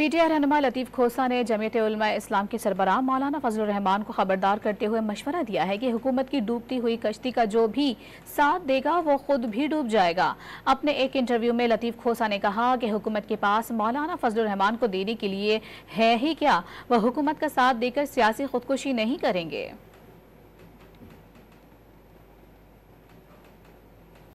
PTI रहनमा लतीफ़ खोसा ने जमयत उलमा इस्लाम के सरबराह मौलाना फजल रहमान को खबरदार करते हुए मशवरा दिया है कि हुकूमत की डूबती हुई कश्ती का जो भी साथ देगा वो खुद भी डूब जाएगा अपने एक इंटरव्यू में लतीफ़ खोसा ने कहा कि हुकूमत के पास मौलाना फजल रहमान को देने के लिए है ही क्या वह हुकूमत का साथ देकर सियासी खुदकुशी नहीं करेंगे